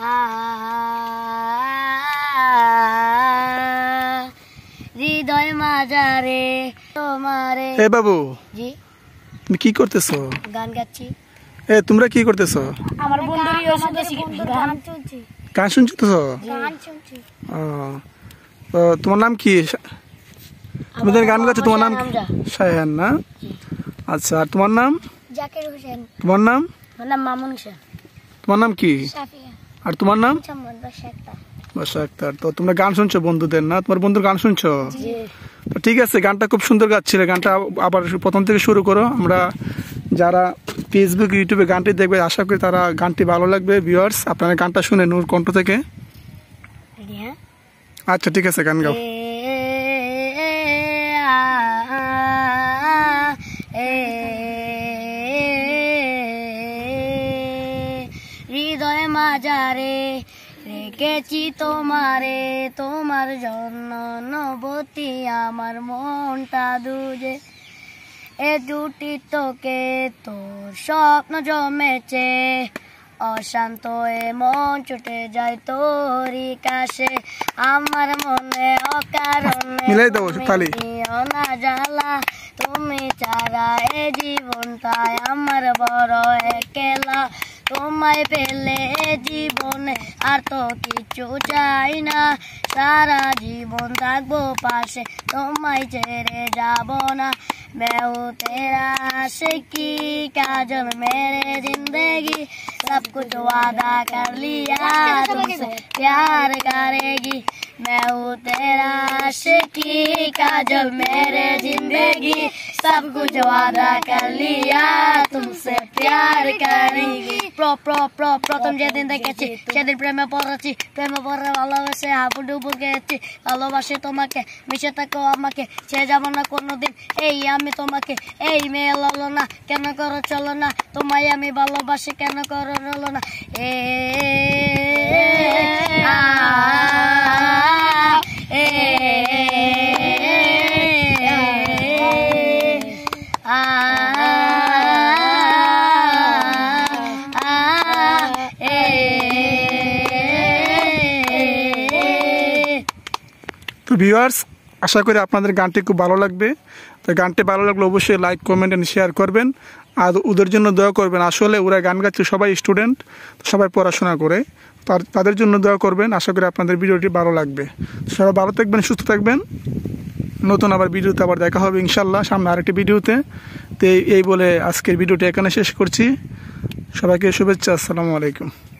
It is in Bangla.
মাজারে তোমারে বাবু তুমি কি করতেছো গান তোমরা করতেছো মানে গান শুনছো ও তোমার নাম কি তুমি গান গাচ্ছ তোমার নাম শাহান না আচ্ছা তোমার নাম তোমার নাম মামুন তোমার নাম কি আর তোমার নাম বাসা আক্তার তো তোমরা গান শুনছো বন্ধুদের না তোমার বন্ধুর গান শুনছো তো ঠিক আছে গানটা খুব সুন্দর গাচ্ছিল গানটা আবার প্রথম থেকে শুরু করো আমরা যারা ফেসবুক ইউটিউবে গানটি দেখবে আশা করি তারা গানটি ভালো লাগবে ভিউয়ার্স আপনারা গানটা শুনে নূর কণ্ঠ থেকে আচ্ছা ঠিক আছে গান গাও মাজারে রেখেছি তোমারে তোমার জন্য নবতী আমার মনটা দুজে এ দুটি তোকে তোর স্বপ্ন জমেছে অশান্ত এ মন ছুটে যায় তোর কাছে আমার মনে অকারণে না জ্বালা তুমি চারা এ জীবনটায় আমার বড় একেলা তোমায় পেলে জীবনে আর তো কিছু চাই না সারা জীবন থাকবো পাশে তোমায় ছেড়ে যাব না मैं तेरा आशिकी काजल मेरे जिंदगी सब कुछ वादा कर लिया तुमसे प्यार करेगी मैं तेरा का काजल मेरे जिंदगी सब कुछ वादा कर लिया तुमसे प्यार करेंगी প্র প্র প্র প্রথম যেদিন দেখেছি সেদিন প্রেমে পড়েছি প্রেমে পড়ে ভালোবেসে হাবুডুবু গেছি ভালোবাসি তোমাকে মিশে থাকো আমাকে সে যাবো না কোনোদিন এই আমি তোমাকে এই মেয়ে ললো না কেন করো চলো না তোমায় আমি ভালোবাসি কেন করো রলো না এ তো ভিউয়ার্স আশা করি আপনাদের গানটি খুব ভালো লাগবে তো গানটি ভালো লাগলে অবশ্যই লাইক কমেন্ট অ্যান্ড শেয়ার করবেন আর ওদের জন্য দয়া করবেন আসলে ওরা গান গাচ্ছে সবাই স্টুডেন্ট সবাই পড়াশোনা করে তার তাদের জন্য দয়া করবেন আশা করি আপনাদের ভিডিওটি ভালো লাগবে সবাই ভালো থাকবেন সুস্থ থাকবেন নতুন আবার ভিডিওতে আবার দেখা হবে ইনশাল্লাহ সামনে আরেকটি ভিডিওতে তো এই বলে আজকের ভিডিওটি এখানে শেষ করছি সবাইকে শুভেচ্ছা আসসালামু আলাইকুম